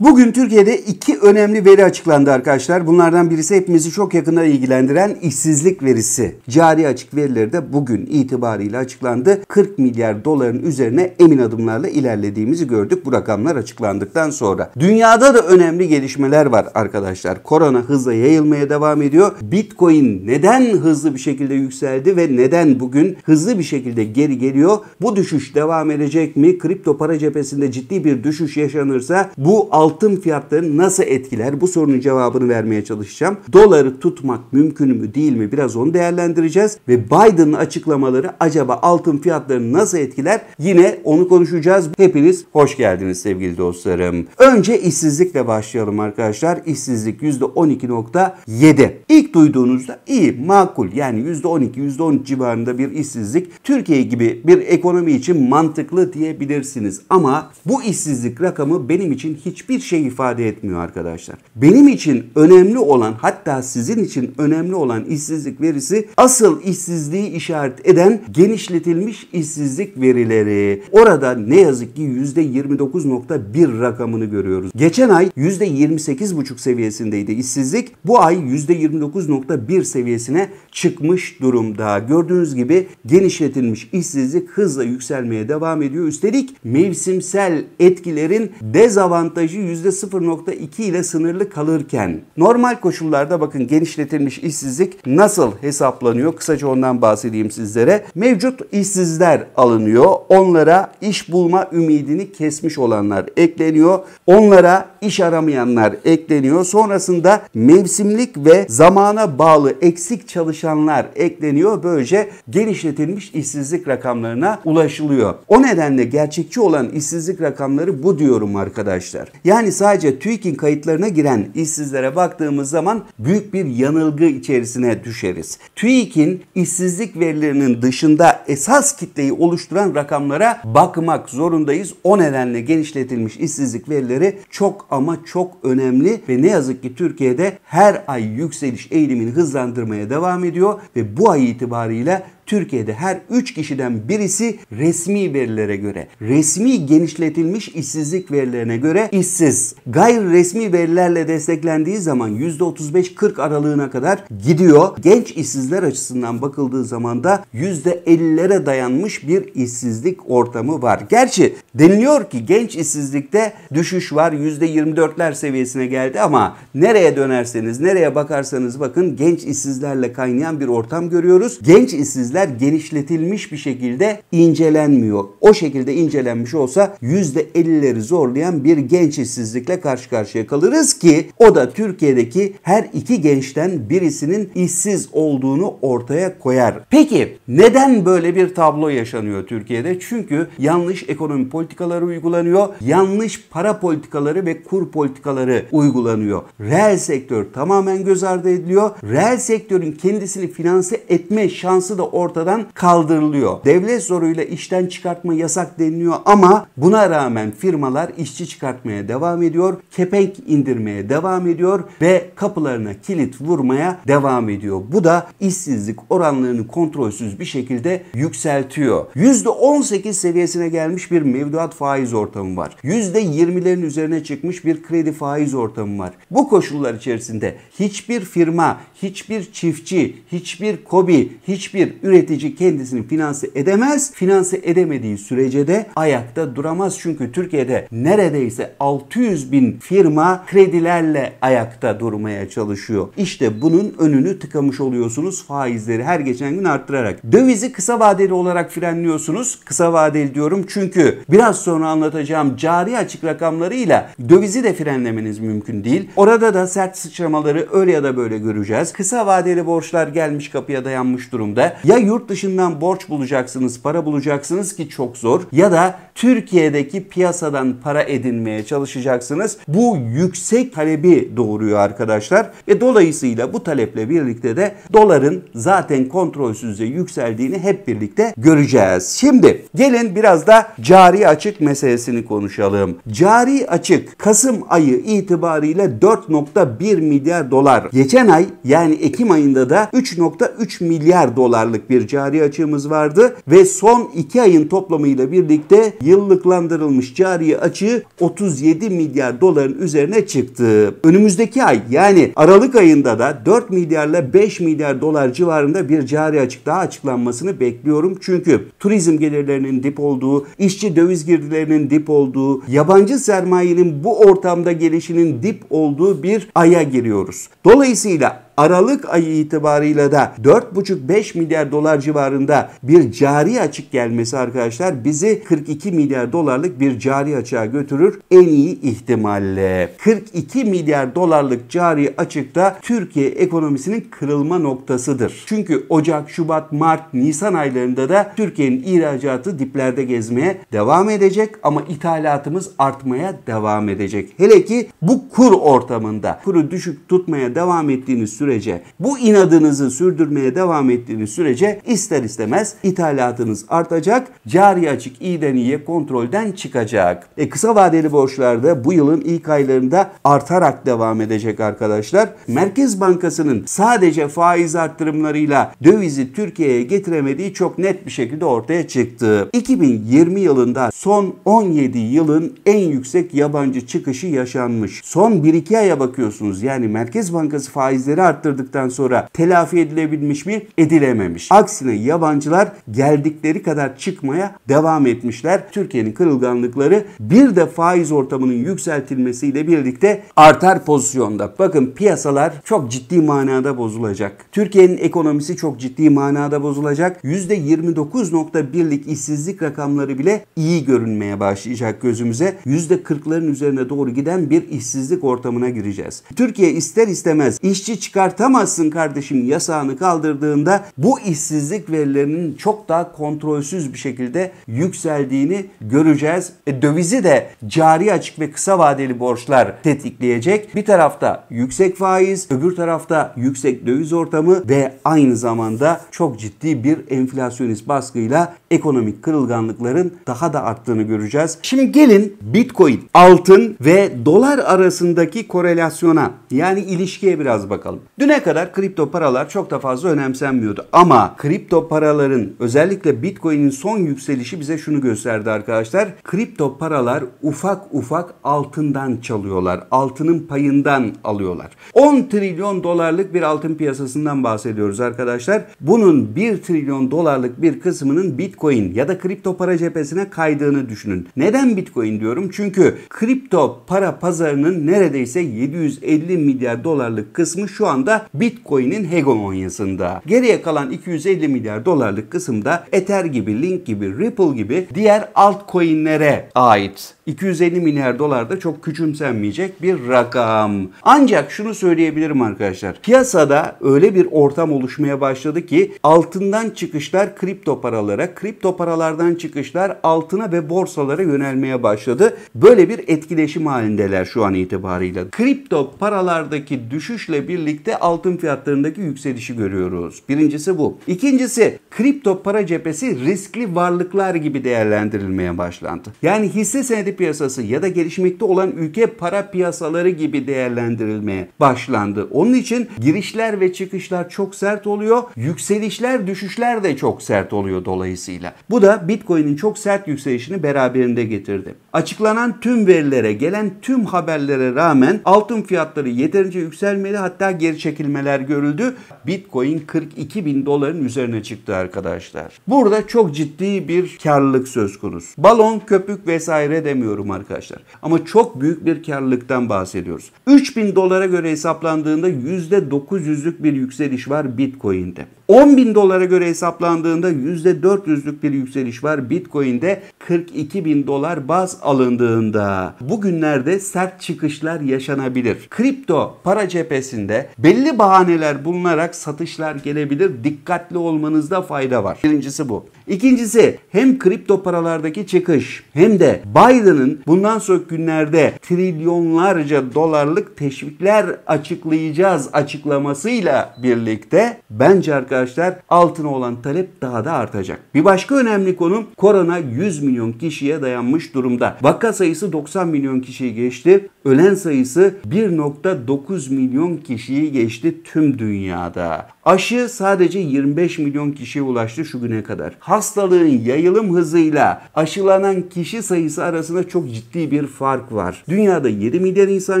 Bugün Türkiye'de iki önemli veri açıklandı arkadaşlar. Bunlardan birisi hepimizi çok yakından ilgilendiren işsizlik verisi. Cari açık verileri de bugün itibariyle açıklandı. 40 milyar doların üzerine emin adımlarla ilerlediğimizi gördük bu rakamlar açıklandıktan sonra. Dünyada da önemli gelişmeler var arkadaşlar. Korona hızla yayılmaya devam ediyor. Bitcoin neden hızlı bir şekilde yükseldi ve neden bugün hızlı bir şekilde geri geliyor? Bu düşüş devam edecek mi? Kripto para cephesinde ciddi bir düşüş yaşanırsa bu altın fiyatları nasıl etkiler? Bu sorunun cevabını vermeye çalışacağım. Doları tutmak mümkün mü değil mi? Biraz onu değerlendireceğiz. Ve Biden'ın açıklamaları acaba altın fiyatlarını nasıl etkiler? Yine onu konuşacağız. Hepiniz hoş geldiniz sevgili dostlarım. Önce işsizlikle başlayalım arkadaşlar. İşsizlik %12.7. İlk duyduğunuzda iyi, makul yani %12, %13 civarında bir işsizlik Türkiye gibi bir ekonomi için mantıklı diyebilirsiniz. Ama bu işsizlik rakamı benim için hiçbir hiçbir şey ifade etmiyor arkadaşlar. Benim için önemli olan hatta sizin için önemli olan işsizlik verisi asıl işsizliği işaret eden genişletilmiş işsizlik verileri. Orada ne yazık ki %29.1 rakamını görüyoruz. Geçen ay %28.5 seviyesindeydi işsizlik. Bu ay %29.1 seviyesine çıkmış durumda. Gördüğünüz gibi genişletilmiş işsizlik hızla yükselmeye devam ediyor. Üstelik mevsimsel etkilerin dezavantajı %0.2 ile sınırlı kalırken normal koşullarda bakın genişletilmiş işsizlik nasıl hesaplanıyor? Kısaca ondan bahsedeyim sizlere. Mevcut işsizler alınıyor. Onlara iş bulma ümidini kesmiş olanlar ekleniyor. Onlara iş aramayanlar ekleniyor. Sonrasında mevsimlik ve zamana bağlı eksik çalışanlar ekleniyor. Böylece genişletilmiş işsizlik rakamlarına ulaşılıyor. O nedenle gerçekçi olan işsizlik rakamları bu diyorum arkadaşlar. Yani yani sadece TÜİK'in kayıtlarına giren işsizlere baktığımız zaman büyük bir yanılgı içerisine düşeriz. TÜİK'in işsizlik verilerinin dışında esas kitleyi oluşturan rakamlara bakmak zorundayız. O nedenle genişletilmiş işsizlik verileri çok ama çok önemli ve ne yazık ki Türkiye'de her ay yükseliş eğilimini hızlandırmaya devam ediyor ve bu ay itibariyle Türkiye'de her 3 kişiden birisi resmi verilere göre, resmi genişletilmiş işsizlik verilerine göre işsiz. Gayri resmi verilerle desteklendiği zaman %35-40 aralığına kadar gidiyor. Genç işsizler açısından bakıldığı zaman da %50'lere dayanmış bir işsizlik ortamı var. Gerçi deniliyor ki genç işsizlikte düşüş var %24'ler seviyesine geldi ama nereye dönerseniz, nereye bakarsanız bakın genç işsizlerle kaynayan bir ortam görüyoruz. Genç işsizler örnekler genişletilmiş bir şekilde incelenmiyor. O şekilde incelenmiş olsa %50'leri zorlayan bir genç işsizlikle karşı karşıya kalırız ki o da Türkiye'deki her iki gençten birisinin işsiz olduğunu ortaya koyar. Peki neden böyle bir tablo yaşanıyor Türkiye'de? Çünkü yanlış ekonomi politikaları uygulanıyor. Yanlış para politikaları ve kur politikaları uygulanıyor. Reel sektör tamamen göz ardı ediliyor. Reel sektörün kendisini finanse etme şansı da ortaya ortadan kaldırılıyor. Devlet zoruyla işten çıkartma yasak deniliyor ama buna rağmen firmalar işçi çıkartmaya devam ediyor. Kepenk indirmeye devam ediyor ve kapılarına kilit vurmaya devam ediyor. Bu da işsizlik oranlarını kontrolsüz bir şekilde yükseltiyor. %18 seviyesine gelmiş bir mevduat faiz ortamı var. %20'lerin üzerine çıkmış bir kredi faiz ortamı var. Bu koşullar içerisinde hiçbir firma, hiçbir çiftçi, hiçbir kobi, hiçbir üretici kendisini finanse edemez. Finanse edemediği sürece de ayakta duramaz. Çünkü Türkiye'de neredeyse 600 bin firma kredilerle ayakta durmaya çalışıyor. İşte bunun önünü tıkamış oluyorsunuz faizleri her geçen gün arttırarak. Dövizi kısa vadeli olarak frenliyorsunuz. Kısa vadeli diyorum çünkü biraz sonra anlatacağım cari açık rakamlarıyla dövizi de frenlemeniz mümkün değil. Orada da sert sıçramaları öyle ya da böyle göreceğiz edeceğiz. Kısa vadeli borçlar gelmiş kapıya dayanmış durumda. Ya yurt dışından borç bulacaksınız, para bulacaksınız ki çok zor ya da Türkiye'deki piyasadan para edinmeye çalışacaksınız. Bu yüksek talebi doğuruyor arkadaşlar ve dolayısıyla bu taleple birlikte de doların zaten kontrolsüzce yükseldiğini hep birlikte göreceğiz. Şimdi gelin biraz da cari açık meselesini konuşalım. Cari açık Kasım ayı itibariyle 4.1 milyar dolar. Geçen ay ya yani Ekim ayında da 3.3 milyar dolarlık bir cari açığımız vardı ve son 2 ayın toplamıyla birlikte yıllıklandırılmış cari açığı 37 milyar doların üzerine çıktı. Önümüzdeki ay yani Aralık ayında da 4 milyarla 5 milyar dolar civarında bir cari açık daha açıklanmasını bekliyorum. Çünkü turizm gelirlerinin dip olduğu, işçi döviz girdilerinin dip olduğu, yabancı sermayenin bu ortamda gelişinin dip olduğu bir aya giriyoruz. Dolayısıyla Aralık ayı itibarıyla da 4,5-5 milyar dolar civarında bir cari açık gelmesi arkadaşlar bizi 42 milyar dolarlık bir cari açığa götürür en iyi ihtimalle. 42 milyar dolarlık cari açıkta Türkiye ekonomisinin kırılma noktasıdır. Çünkü Ocak, Şubat, Mart, Nisan aylarında da Türkiye'nin ihracatı diplerde gezmeye devam edecek ama ithalatımız artmaya devam edecek. Hele ki bu kur ortamında kuru düşük tutmaya devam ettiğiniz sürece sürece, bu inadınızı sürdürmeye devam ettiğiniz sürece ister istemez ithalatınız artacak, cari açık iyiden iyiye kontrolden çıkacak. E, kısa vadeli borçlarda bu yılın ilk aylarında artarak devam edecek arkadaşlar. Merkez Bankası'nın sadece faiz arttırımlarıyla dövizi Türkiye'ye getiremediği çok net bir şekilde ortaya çıktı. 2020 yılında son 17 yılın en yüksek yabancı çıkışı yaşanmış. Son 1-2 aya bakıyorsunuz yani Merkez Bankası faizleri arttırıyor arttırdıktan sonra telafi edilebilmiş mi? Edilememiş. Aksine yabancılar geldikleri kadar çıkmaya devam etmişler. Türkiye'nin kırılganlıkları bir de faiz ortamının yükseltilmesiyle birlikte artar pozisyonda. Bakın piyasalar çok ciddi manada bozulacak. Türkiye'nin ekonomisi çok ciddi manada bozulacak. %29.1'lik işsizlik rakamları bile iyi görünmeye başlayacak gözümüze. %40'ların üzerine doğru giden bir işsizlik ortamına gireceğiz. Türkiye ister istemez işçi çıkar çıkartamazsın kardeşim yasağını kaldırdığında bu işsizlik verilerinin çok daha kontrolsüz bir şekilde yükseldiğini göreceğiz. E, dövizi de cari açık ve kısa vadeli borçlar tetikleyecek. Bir tarafta yüksek faiz, öbür tarafta yüksek döviz ortamı ve aynı zamanda çok ciddi bir enflasyonist baskıyla ekonomik kırılganlıkların daha da arttığını göreceğiz. Şimdi gelin Bitcoin, altın ve dolar arasındaki korelasyona yani ilişkiye biraz bakalım. Düne kadar kripto paralar çok da fazla önemsenmiyordu. Ama kripto paraların özellikle Bitcoin'in son yükselişi bize şunu gösterdi arkadaşlar. Kripto paralar ufak ufak altından çalıyorlar. Altının payından alıyorlar. 10 trilyon dolarlık bir altın piyasasından bahsediyoruz arkadaşlar. Bunun 1 trilyon dolarlık bir kısmının Bitcoin ya da kripto para cephesine kaydığını düşünün. Neden Bitcoin diyorum? Çünkü kripto para pazarının neredeyse 750 milyar dolarlık kısmı şu anda anda Bitcoin'in hegemonyasında. Geriye kalan 250 milyar dolarlık kısımda Ether gibi, Link gibi, Ripple gibi diğer altcoin'lere ait. 250 milyar dolar da çok küçümsenmeyecek bir rakam. Ancak şunu söyleyebilirim arkadaşlar. Piyasada öyle bir ortam oluşmaya başladı ki altından çıkışlar kripto paralara, kripto paralardan çıkışlar altına ve borsalara yönelmeye başladı. Böyle bir etkileşim halindeler şu an itibarıyla. Kripto paralardaki düşüşle birlikte altın fiyatlarındaki yükselişi görüyoruz. Birincisi bu. İkincisi kripto para cephesi riskli varlıklar gibi değerlendirilmeye başlandı. Yani hisse senedi piyasası ya da gelişmekte olan ülke para piyasaları gibi değerlendirilmeye başlandı. Onun için girişler ve çıkışlar çok sert oluyor. Yükselişler, düşüşler de çok sert oluyor dolayısıyla. Bu da Bitcoin'in çok sert yükselişini beraberinde getirdi. Açıklanan tüm verilere, gelen tüm haberlere rağmen altın fiyatları yeterince yükselmedi hatta geri çekilmeler görüldü. Bitcoin 42 bin doların üzerine çıktı arkadaşlar. Burada çok ciddi bir karlılık söz konusu. Balon, köpük vesaire demiyorum arkadaşlar. Ama çok büyük bir karlılıktan bahsediyoruz. 3 bin dolara göre hesaplandığında %900'lük bir yükseliş var Bitcoin'de. 10 bin dolara göre hesaplandığında %400'lük bir yükseliş var. Bitcoin'de 42 bin dolar baz alındığında bugünlerde sert çıkışlar yaşanabilir. Kripto para cephesinde belli bahaneler bulunarak satışlar gelebilir. Dikkatli olmanızda fayda var. Birincisi bu. İkincisi hem kripto paralardaki çıkış hem de Biden'ın bundan sonraki günlerde trilyonlarca dolarlık teşvikler açıklayacağız açıklamasıyla birlikte bence arkadaşlar arkadaşlar altına olan talep daha da artacak. Bir başka önemli konu korona 100 milyon kişiye dayanmış durumda. Vaka sayısı 90 milyon kişiyi geçti. Ölen sayısı 1.9 milyon kişiyi geçti tüm dünyada. Aşı sadece 25 milyon kişiye ulaştı şu güne kadar. Hastalığın yayılım hızıyla aşılanan kişi sayısı arasında çok ciddi bir fark var. Dünyada 7 milyar insan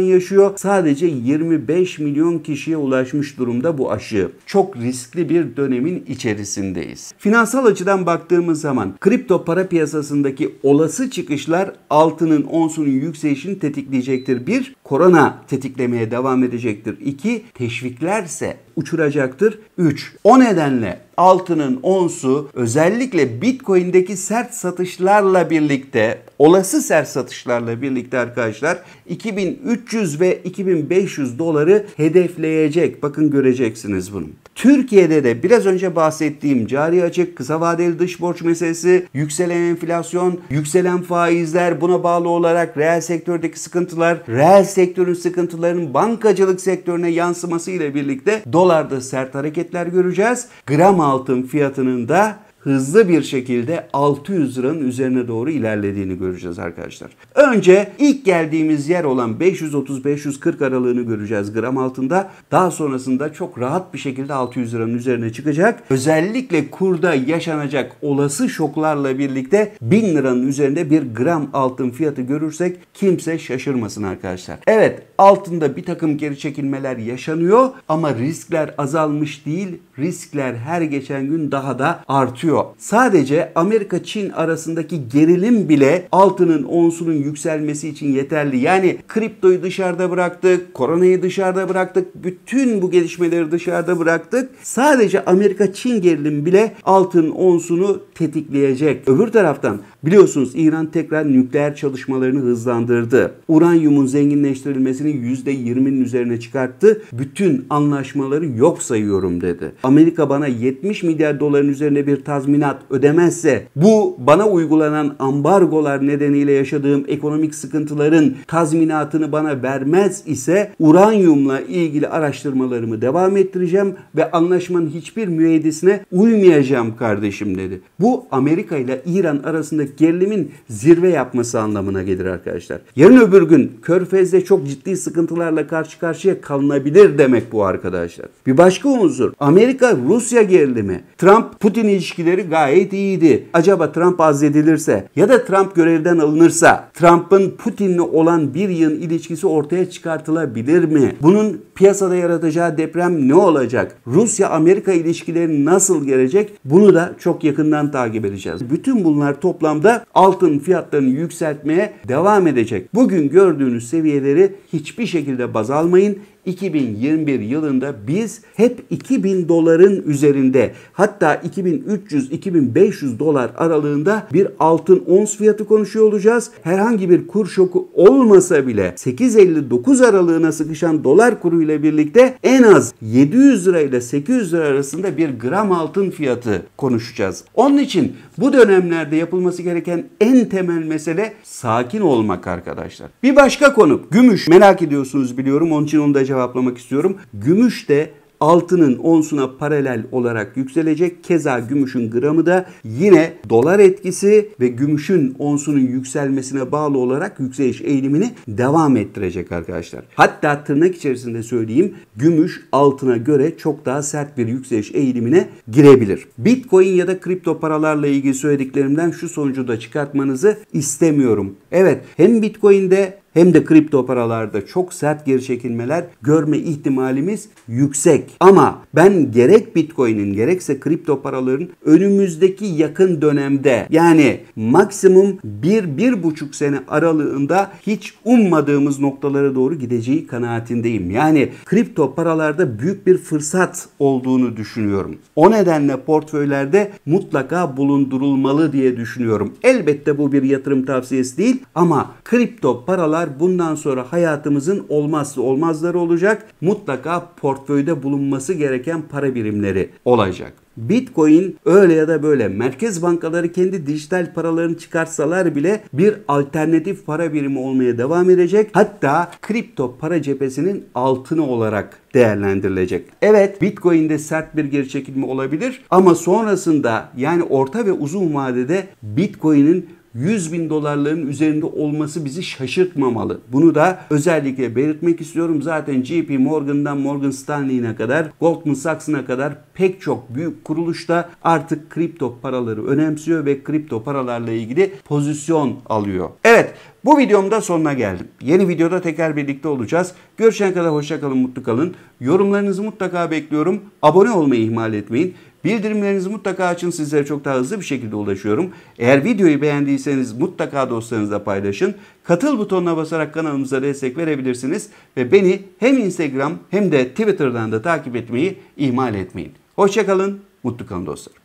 yaşıyor. Sadece 25 milyon kişiye ulaşmış durumda bu aşı. Çok riskli bir dönemin içerisindeyiz. Finansal açıdan baktığımız zaman kripto para piyasasındaki olası çıkışlar altının onsunun yükselişini tetikleyecektir. Bir, korona tetiklemeye devam edecektir. İki, teşviklerse uçuracaktır. 3. O nedenle altının onsu özellikle Bitcoin'deki sert satışlarla birlikte olası sert satışlarla birlikte arkadaşlar 2300 ve 2500 doları hedefleyecek. Bakın göreceksiniz bunu. Türkiye'de de biraz önce bahsettiğim cari açık, kısa vadeli dış borç meselesi, yükselen enflasyon, yükselen faizler buna bağlı olarak reel sektördeki sıkıntılar, reel sektörün sıkıntılarının bankacılık sektörüne yansıması ile birlikte dolarda sert hareketler göreceğiz. Gram altın fiyatının da hızlı bir şekilde 600 liranın üzerine doğru ilerlediğini göreceğiz arkadaşlar. Önce ilk geldiğimiz yer olan 530-540 aralığını göreceğiz gram altında. Daha sonrasında çok rahat bir şekilde 600 liranın üzerine çıkacak. Özellikle kurda yaşanacak olası şoklarla birlikte 1000 liranın üzerinde bir gram altın fiyatı görürsek kimse şaşırmasın arkadaşlar. Evet altında bir takım geri çekilmeler yaşanıyor ama riskler azalmış değil riskler her geçen gün daha da artıyor düşüyor. Sadece Amerika-Çin arasındaki gerilim bile altının onsunun yükselmesi için yeterli. Yani kriptoyu dışarıda bıraktık, koronayı dışarıda bıraktık, bütün bu gelişmeleri dışarıda bıraktık. Sadece Amerika-Çin gerilim bile altın onsunu tetikleyecek. Öbür taraftan biliyorsunuz İran tekrar nükleer çalışmalarını hızlandırdı. Uranyumun zenginleştirilmesini %20'nin üzerine çıkarttı. Bütün anlaşmaları yok sayıyorum dedi. Amerika bana 70 milyar doların üzerine bir tar tazminat ödemezse bu bana uygulanan ambargolar nedeniyle yaşadığım ekonomik sıkıntıların tazminatını bana vermez ise uranyumla ilgili araştırmalarımı devam ettireceğim ve anlaşmanın hiçbir müeydisine uymayacağım kardeşim dedi. Bu Amerika ile İran arasındaki gerilimin zirve yapması anlamına gelir arkadaşlar. Yarın öbür gün Körfez'de çok ciddi sıkıntılarla karşı karşıya kalınabilir demek bu arkadaşlar. Bir başka unsur Amerika Rusya gerilimi. Trump Putin ilişkileri ilişkileri gayet iyiydi. Acaba Trump azledilirse ya da Trump görevden alınırsa Trump'ın Putin'le olan bir yığın ilişkisi ortaya çıkartılabilir mi? Bunun piyasada yaratacağı deprem ne olacak? Rusya-Amerika ilişkileri nasıl gelecek? Bunu da çok yakından takip edeceğiz. Bütün bunlar toplamda altın fiyatlarını yükseltmeye devam edecek. Bugün gördüğünüz seviyeleri hiçbir şekilde baz almayın. 2021 yılında biz hep 2000 doların üzerinde hatta 2300-2500 dolar aralığında bir altın ons fiyatı konuşuyor olacağız. Herhangi bir kur şoku olmasa bile 8.59 aralığına sıkışan dolar kuru ile birlikte en az 700 lira ile 800 lira arasında bir gram altın fiyatı konuşacağız. Onun için bu dönemlerde yapılması gereken en temel mesele sakin olmak arkadaşlar. Bir başka konu gümüş merak ediyorsunuz biliyorum onun için onu da cevap cevaplamak istiyorum. Gümüş de altının onsuna paralel olarak yükselecek. Keza gümüşün gramı da yine dolar etkisi ve gümüşün onsunun yükselmesine bağlı olarak yükseliş eğilimini devam ettirecek arkadaşlar. Hatta tırnak içerisinde söyleyeyim gümüş altına göre çok daha sert bir yükseliş eğilimine girebilir. Bitcoin ya da kripto paralarla ilgili söylediklerimden şu sonucu da çıkartmanızı istemiyorum. Evet hem Bitcoin'de hem de kripto paralarda çok sert geri çekilmeler görme ihtimalimiz yüksek. Ama ben gerek Bitcoin'in gerekse kripto paraların önümüzdeki yakın dönemde yani maksimum 1-1,5 sene aralığında hiç ummadığımız noktalara doğru gideceği kanaatindeyim. Yani kripto paralarda büyük bir fırsat olduğunu düşünüyorum. O nedenle portföylerde mutlaka bulundurulmalı diye düşünüyorum. Elbette bu bir yatırım tavsiyesi değil ama kripto paralar bunlar bundan sonra hayatımızın olmazsa olmazları olacak. Mutlaka portföyde bulunması gereken para birimleri olacak. Bitcoin öyle ya da böyle merkez bankaları kendi dijital paralarını çıkarsalar bile bir alternatif para birimi olmaya devam edecek. Hatta kripto para cephesinin altını olarak değerlendirilecek. Evet Bitcoin'de sert bir geri çekilme olabilir ama sonrasında yani orta ve uzun vadede Bitcoin'in 100 bin dolarların üzerinde olması bizi şaşırtmamalı. Bunu da özellikle belirtmek istiyorum. Zaten JP Morgan'dan Morgan Stanley'ine kadar Goldman Sachs'ına kadar pek çok büyük kuruluşta artık kripto paraları önemsiyor ve kripto paralarla ilgili pozisyon alıyor. Evet bu videomda sonuna geldim. Yeni videoda tekrar birlikte olacağız. Görüşene kadar hoşçakalın, mutlu kalın. Yorumlarınızı mutlaka bekliyorum. Abone olmayı ihmal etmeyin. Bildirimlerinizi mutlaka açın. Sizlere çok daha hızlı bir şekilde ulaşıyorum. Eğer videoyu beğendiyseniz mutlaka dostlarınızla paylaşın. Katıl butonuna basarak kanalımıza destek verebilirsiniz. Ve beni hem Instagram hem de Twitter'dan da takip etmeyi ihmal etmeyin. Hoşçakalın, mutlu kalın dostlar.